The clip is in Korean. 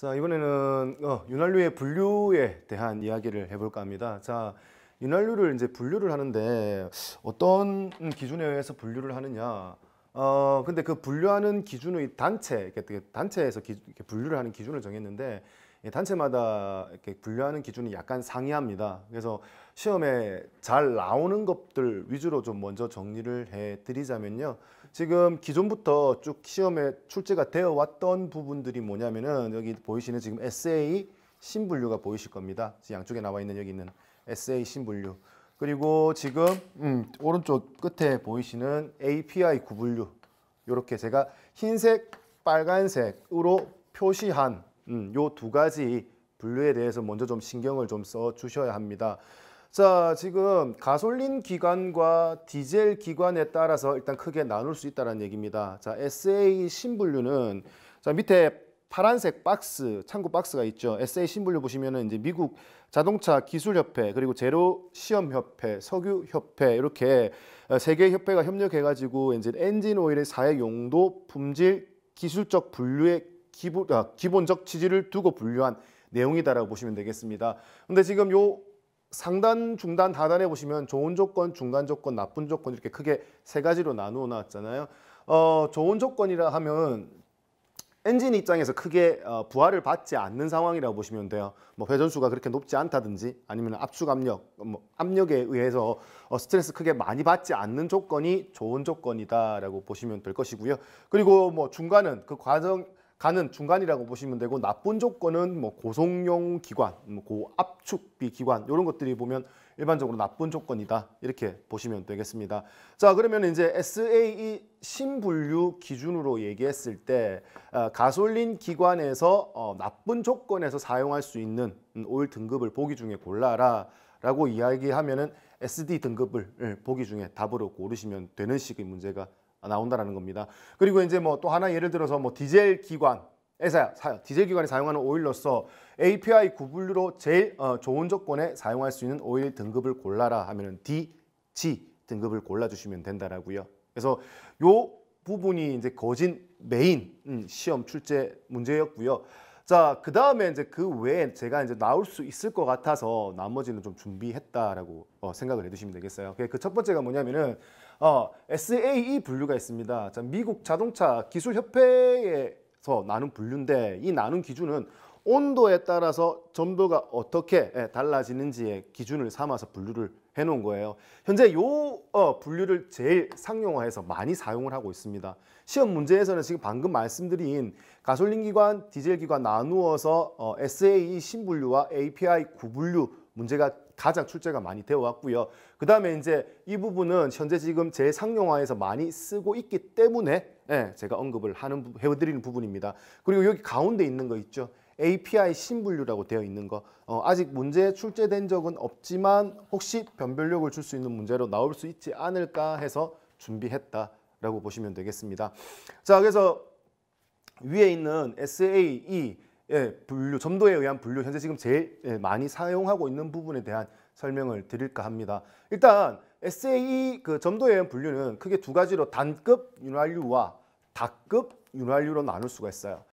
자 이번에는 어, 윤활유의 분류에 대한 이야기를 해볼까 합니다. 자 윤활유를 이제 분류를 하는데 어떤 기준에 의해서 분류를 하느냐? 어 근데 그 분류하는 기준의 단체, 단체에서 기, 분류를 하는 기준을 정했는데 단체마다 이렇게 분류하는 기준이 약간 상이합니다. 그래서 시험에 잘 나오는 것들 위주로 좀 먼저 정리를 해드리자면요. 지금 기존부터 쭉 시험에 출제가 되어 왔던 부분들이 뭐냐면은 여기 보이시는 지금 에세이 신분류가 보이실 겁니다. 양쪽에 나와 있는 여기 있는 에세이 신분류. 그리고 지금 음, 오른쪽 끝에 보이시는 API 구분류 이렇게 제가 흰색, 빨간색으로 표시한 음, 요 두 가지 분류에 대해서 먼저 좀 신경을 좀 써 주셔야 합니다. 자, 지금 가솔린 기관과 디젤 기관에 따라서 일단 크게 나눌 수 있다는 얘기입니다. 자, SA 신분류는 자, 밑에 파란색 박스, 창고 박스가 있죠. SA 신분류 보시면은 이제 미국 자동차 기술협회, 그리고 제로 시험협회, 석유협회, 이렇게 어, 세개 협회가 협력해가지고 이제 엔진 오일의 사회 용도, 품질, 기술적 분류의 기본, 아, 기본적 취지를 두고 분류한 내용이다라고 보시면 되겠습니다. 근데 지금 요 상단, 중단, 하단에 보시면 좋은 조건, 중간 조건, 나쁜 조건 이렇게 크게 세 가지로 나누어 놨잖아요. 어, 좋은 조건이라 하면 엔진 입장에서 크게 어, 부하를 받지 않는 상황이라고 보시면 돼요. 뭐 회전수가 그렇게 높지 않다든지 아니면 압축 압력, 뭐 압력에 의해서 어, 스트레스 크게 많이 받지 않는 조건이 좋은 조건이다라고 보시면 될 것이고요. 그리고 뭐 중간은 그 과정 가는 중간이라고 보시면 되고 나쁜 조건은 뭐 고송용 기관, 뭐 고압축비 기관 이런 것들이 보면 일반적으로 나쁜 조건이다 이렇게 보시면 되겠습니다. 자 그러면 이제 SAE 신분류 기준으로 얘기했을 때 아, 가솔린 기관에서 어, 나쁜 조건에서 사용할 수 있는 음, 오일 등급을 보기 중에 골라라 라고 이야기하면 은 SD 등급을 예, 보기 중에 답으로 고르시면 되는 식의 문제가 아, 나온다라는 겁니다. 그리고 이제 뭐 또 하나 예를 들어서 뭐 디젤 기관 회사 디젤 기관이 사용하는 오일로서 API 구분류로 제일 어, 좋은 조건에 사용할 수 있는 오일 등급을 골라라 하면은 D, G 등급을 골라주시면 된다라고요. 그래서 요 부분이 이제 거진 메인 음, 시험 출제 문제였고요. 자, 그 다음에 이제 그 외에 제가 이제 나올 수 있을 것 같아서 나머지는 좀 준비했다라고 어, 생각을 해두시면 되겠어요. 그 첫 번째가 뭐냐면은 어, SAE 분류가 있습니다. 자, 미국 자동차 기술협회에서 나눈 분류인데 이 나눈 기준은 온도에 따라서 점도가 어떻게 예, 달라지는지의 기준을 삼아서 분류를 해놓은 거예요. 현재 요 어, 분류를 제일 상용화해서 많이 사용을 하고 있습니다. 시험 문제에서는 지금 방금 말씀드린 가솔린 기관, 디젤 기관 나누어서 어, SAE 신분류와 API 구분류 문제가 가장 출제가 많이 되어 왔고요. 그 다음에 이제 이 부분은 현재 지금 제 상용화에서 많이 쓰고 있기 때문에 예, 제가 언급을 하는 해드리는 부분입니다. 그리고 여기 가운데 있는 거 있죠. API 신분류라고 되어 있는 거 어, 아직 문제 출제된 적은 없지만 혹시 변별력을 줄 수 있는 문제로 나올 수 있지 않을까 해서 준비했다라고 보시면 되겠습니다. 자 그래서 위에 있는 SAE 예, 분류, 점도에 의한 분류 현재 지금 제일 예, 많이 사용하고 있는 부분에 대한 설명을 드릴까 합니다. 일단 SAE 그 점도에 의한 분류는 크게 두 가지로 단급 윤활유와 다급 윤활유로 나눌 수가 있어요.